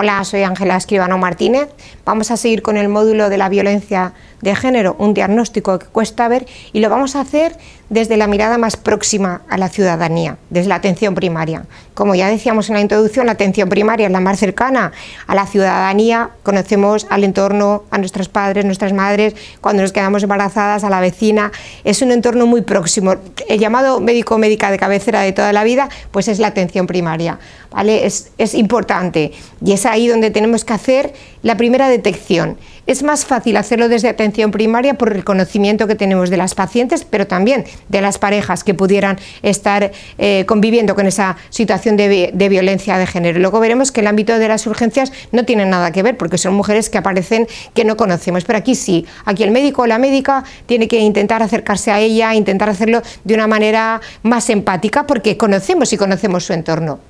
Hola, soy Ángela Escribano Martínez. Vamos a seguir con el módulo de la violencia de género, un diagnóstico que cuesta ver, y lo vamos a hacer desde la mirada más próxima a la ciudadanía, desde la atención primaria. Como ya decíamos en la introducción, la atención primaria es la más cercana a la ciudadanía, conocemos al entorno, a nuestros padres, nuestras madres, cuando nos quedamos embarazadas, a la vecina, es un entorno muy próximo. El llamado médico médica de cabecera de toda la vida, pues es la atención primaria, ¿vale? es importante y esa ahí donde tenemos que hacer la primera detección. Es más fácil hacerlo desde atención primaria por el conocimiento que tenemos de las pacientes, pero también de las parejas que pudieran estar eh, conviviendo con esa situación de, de, violencia de género. Luego veremos que el ámbito de las urgencias no tiene nada que ver, porque son mujeres que aparecen que no conocemos, pero aquí sí, aquí el médico o la médica tiene que intentar acercarse a ella, intentar hacerlo de una manera más empática, porque conocemos y conocemos su entorno.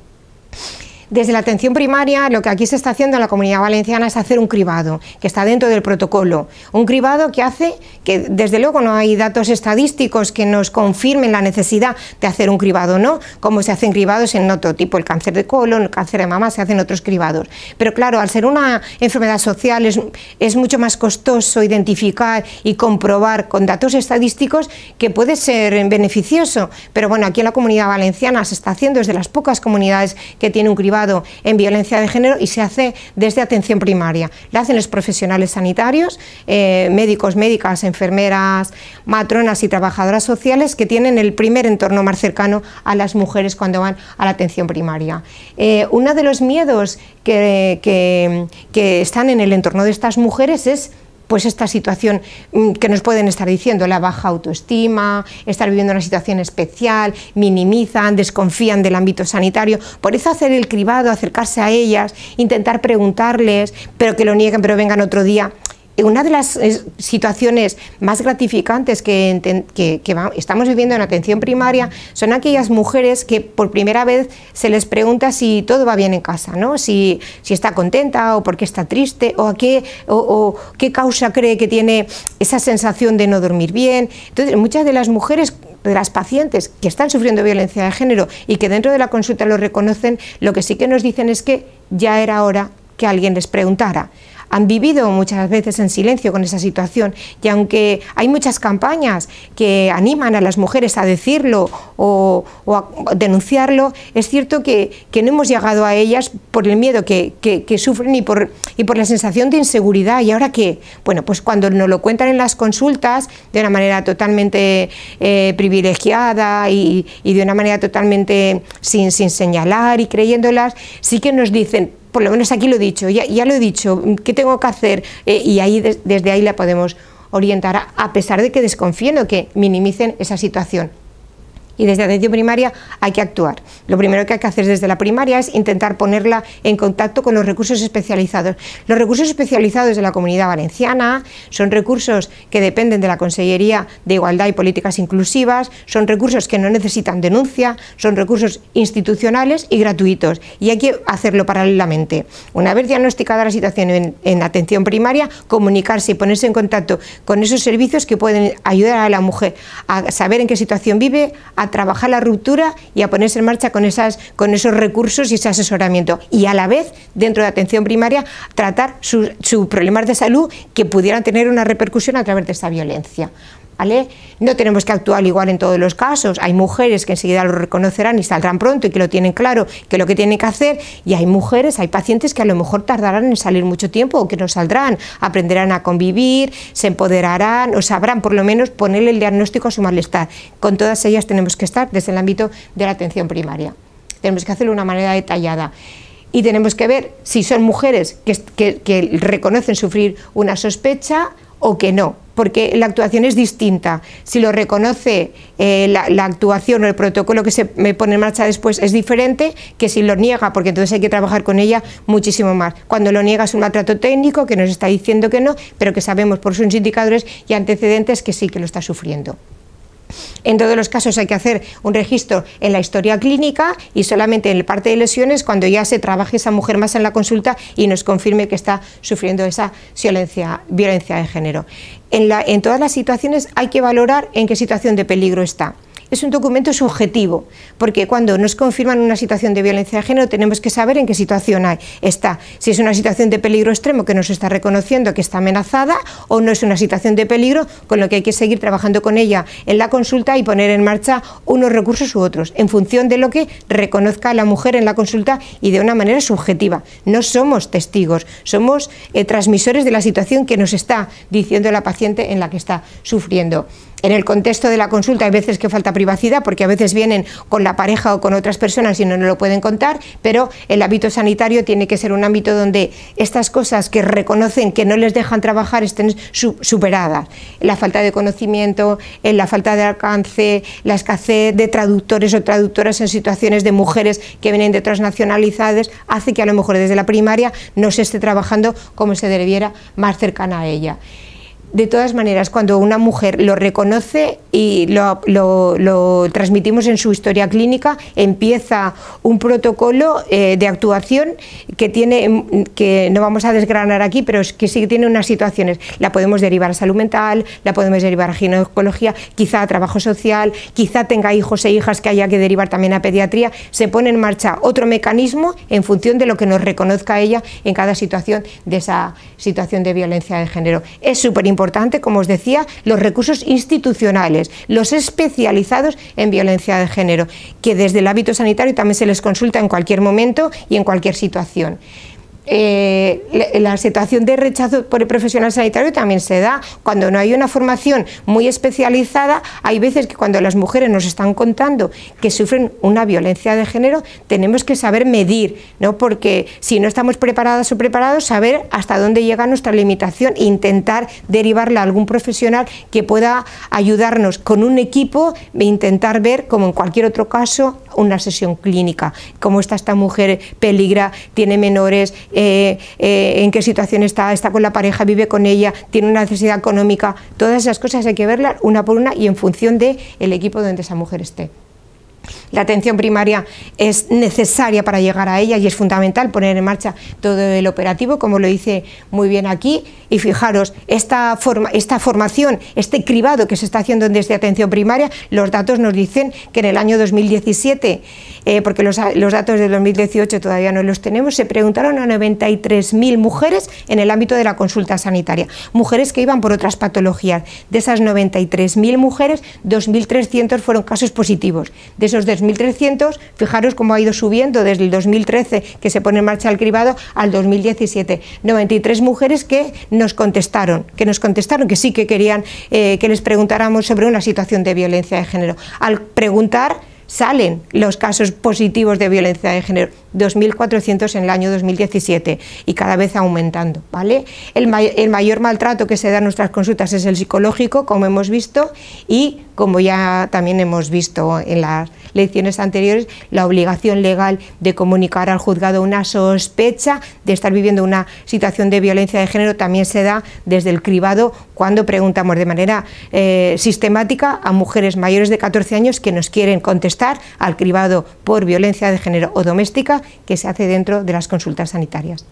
Desde la atención primaria, lo que aquí se está haciendo en la comunidad valenciana es hacer un cribado, que está dentro del protocolo. Un cribado que hace que, desde luego, no hay datos estadísticos que nos confirmen la necesidad de hacer un cribado, ¿no? Como se hacen cribados en otro tipo, el cáncer de colon, el cáncer de mama, se hacen otros cribados. Pero claro, al ser una enfermedad social es, mucho más costoso identificar y comprobar con datos estadísticos que puede ser beneficioso. Pero bueno, aquí en la comunidad valenciana se está haciendo, es las pocas comunidades que tiene un cribado en violencia de género y se hace desde atención primaria. La hacen los profesionales sanitarios, eh, médicos, médicas, enfermeras, matronas y trabajadoras sociales que tienen el primer entorno más cercano a las mujeres cuando van a la atención primaria. Eh, uno de los miedos que están en el entorno de estas mujeres es pues esta situación mm, que nos pueden estar diciendo, la baja autoestima, estar viviendo una situación especial, minimizan, desconfían del ámbito sanitario. Por eso hacer el cribado, acercarse a ellas, intentar preguntarles, pero que lo nieguen, pero vengan otro día. Eh, una de las eh, situaciones más gratificantes que, estamos viviendo en atención primaria son aquellas mujeres que por primera vez se les pregunta si todo va bien en casa, ¿no? si, está contenta o por qué está triste qué, o qué causa cree que tiene esa sensación de no dormir bien. Entonces, muchas de las mujeres de las pacientes que están sufriendo violencia de género y que dentro de la consulta lo reconocen, lo que sí que nos dicen es que ya era hora que alguien les preguntara han vivido muchas veces en silencio con esa situación y aunque hay muchas campañas que animan a las mujeres a decirlo o, a denunciarlo, es cierto que, no hemos llegado a ellas por el miedo que, sufren y por, y por la sensación de inseguridad. ¿Y ahora que Bueno, pues cuando nos lo cuentan en las consultas de una manera totalmente eh, privilegiada y, de una manera totalmente sin, sin señalar y creyéndolas, sí que nos dicen, por lo menos aquí lo he dicho, ya, lo he dicho, ¿qué tengo que hacer? Eh, y ahí desde ahí la podemos orientar, a pesar de que desconfíen o que minimicen esa situación y desde atención primaria hay que actuar. Lo primero que hay que hacer desde la primaria es intentar ponerla en contacto con los recursos especializados. Los recursos especializados de la Comunidad Valenciana son recursos que dependen de la Consellería de Igualdad y Políticas Inclusivas, son recursos que no necesitan denuncia, son recursos institucionales y gratuitos y hay que hacerlo paralelamente. Una vez diagnosticada la situación en, atención primaria, comunicarse y ponerse en contacto con esos servicios que pueden ayudar a la mujer a saber en qué situación vive, a trabajar la ruptura y a ponerse en marcha con, esas, con esos recursos y ese asesoramiento. Y a la vez, dentro de atención primaria, tratar sus problemas de salud que pudieran tener una repercusión a través de esta violencia. No tenemos que actuar igual en todos los casos. Hay mujeres que enseguida lo reconocerán y saldrán pronto y que lo tienen claro, que lo que tienen que hacer. Y hay mujeres, hay pacientes que a lo mejor tardarán en salir mucho tiempo o que no saldrán. Aprenderán a convivir, se empoderarán o sabrán por lo menos ponerle el diagnóstico a su malestar. Con todas ellas tenemos que estar desde el ámbito de la atención primaria. Tenemos que hacerlo de una manera detallada y tenemos que ver si son mujeres que, reconocen sufrir una sospecha o que no porque la actuación es distinta. Si lo reconoce eh, la, la, actuación o el protocolo que se me pone en marcha después es diferente que si lo niega, porque entonces hay que trabajar con ella muchísimo más. Cuando lo niega es un maltrato técnico que nos está diciendo que no, pero que sabemos por sus indicadores y antecedentes que sí que lo está sufriendo. En todos los casos hay que hacer un registro en la historia clínica y solamente en la parte de lesiones cuando ya se trabaje esa mujer más en la consulta y nos confirme que está sufriendo esa violencia, de género. en todas las situaciones hay que valorar en qué situación de peligro está es un documento subjetivo, porque cuando nos confirman una situación de violencia de género tenemos que saber en qué situación está. Si es una situación de peligro extremo que nos está reconociendo que está amenazada o no es una situación de peligro, con lo que hay que seguir trabajando con ella en la consulta y poner en marcha unos recursos u otros, en función de lo que reconozca la mujer en la consulta y de una manera subjetiva. No somos testigos, somos eh, transmisores de la situación que nos está diciendo la paciente en la que está sufriendo. En el contexto de la consulta hay veces que falta privacidad, porque a veces vienen con la pareja o con otras personas y no, lo pueden contar, pero el ámbito sanitario tiene que ser un ámbito donde estas cosas que reconocen que no les dejan trabajar estén superadas. La falta de conocimiento, eh, la falta de alcance, la escasez de traductores o traductoras en situaciones de mujeres que vienen de otras hace que a lo mejor desde la primaria no se esté trabajando como se debiera más cercana a ella de todas maneras, cuando una mujer lo reconoce y lo, transmitimos en su historia clínica, empieza un protocolo eh, de actuación que tiene, mm, que no vamos a desgranar aquí, pero es que sí tiene unas situaciones. La podemos derivar a salud mental, la podemos derivar a ginecología, quizá a trabajo social, quizá tenga hijos e hijas que haya que derivar también a pediatría. Se pone en marcha otro mecanismo en función de lo que nos reconozca ella en cada situación de esa situación de violencia de género. Es súper importante importante, como os decía, los recursos institucionales, los especializados en violencia de género, que desde el ámbito sanitario también se les consulta en cualquier momento y en cualquier situación. Eh, la situación de rechazo por el profesional sanitario también se da. Cuando no hay una formación muy especializada, hay veces que cuando las mujeres nos están contando que sufren una violencia de género, tenemos que saber medir, ¿no? porque si no estamos preparadas o preparados, saber hasta dónde llega nuestra limitación e intentar derivarla a algún profesional que pueda ayudarnos con un equipo e intentar ver, como en cualquier otro caso, una sesión clínica, cómo está esta mujer, peligra, tiene menores, eh, eh, en qué situación está, está con la pareja, vive con ella, tiene una necesidad económica, todas esas cosas hay que verlas una por una y en función del equipo donde esa mujer esté. La atención primaria es necesaria para llegar a ella y es fundamental poner en marcha todo el operativo, como lo dice muy bien aquí. Y fijaros, esta, formación, este cribado que se está haciendo desde atención primaria, los datos nos dicen que en el año 2017, eh, porque los, datos de 2018 todavía no los tenemos, se preguntaron a 93.000 mujeres en el ámbito de la consulta sanitaria, mujeres que iban por otras patologías. De esas 93.000 mujeres, 2.300 fueron casos positivos. De esos 2.300, fijaros cómo ha ido subiendo desde el 2013 que se pone en marcha el cribado al 2017. 93 mujeres que nos contestaron, que nos contestaron que sí que querían eh, que les preguntáramos sobre una situación de violencia de género. Al preguntar salen los casos positivos de violencia de género 2.400 en el año 2017 y cada vez aumentando. ¿vale? El, mayor maltrato que se da en nuestras consultas es el psicológico, como hemos visto, y como ya también hemos visto en las lecciones anteriores, la obligación legal de comunicar al juzgado una sospecha de estar viviendo una situación de violencia de género también se da desde el cribado cuando preguntamos de manera eh, sistemática a mujeres mayores de 14 años que nos quieren contestar al cribado por violencia de género o doméstica que se hace dentro de las consultas sanitarias.